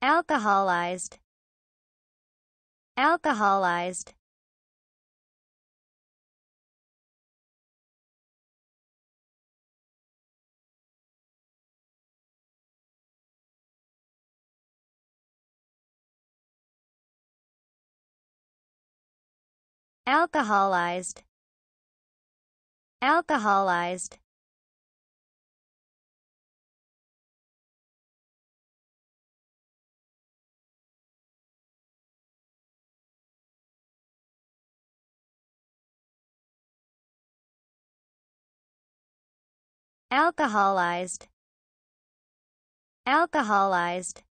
alcoholized alcoholized alcoholized alcoholized alcoholized alcoholized